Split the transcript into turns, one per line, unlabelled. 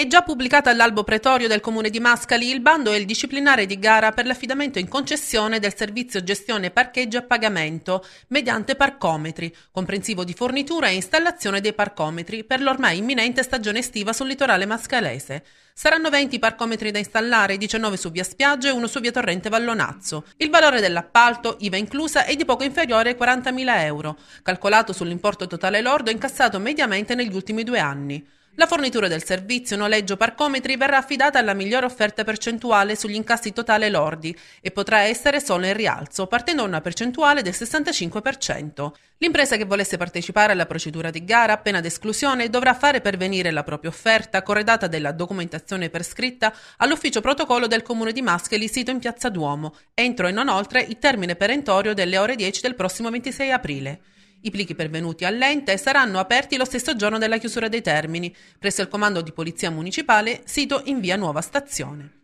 È già pubblicata all'albo pretorio del comune di Mascali il bando e il disciplinare di gara per l'affidamento in concessione del servizio gestione parcheggio a pagamento mediante parcometri, comprensivo di fornitura e installazione dei parcometri per l'ormai imminente stagione estiva sul litorale mascalese. Saranno 20 parcometri da installare, 19 su via Spiaggia e uno su via Torrente Vallonazzo. Il valore dell'appalto, IVA inclusa, è di poco inferiore ai 40.000 euro, calcolato sull'importo totale lordo incassato mediamente negli ultimi due anni. La fornitura del servizio noleggio parcometri verrà affidata alla migliore offerta percentuale sugli incassi totale lordi e potrà essere solo in rialzo, partendo da una percentuale del 65%. L'impresa che volesse partecipare alla procedura di gara appena ad esclusione dovrà fare pervenire la propria offerta corredata della documentazione prescritta all'ufficio protocollo del Comune di Mascheli sito in Piazza Duomo, entro e non oltre il termine perentorio delle ore 10 del prossimo 26 aprile. I plichi pervenuti all'ente saranno aperti lo stesso giorno della chiusura dei termini, presso il comando di polizia municipale, sito in via Nuova Stazione.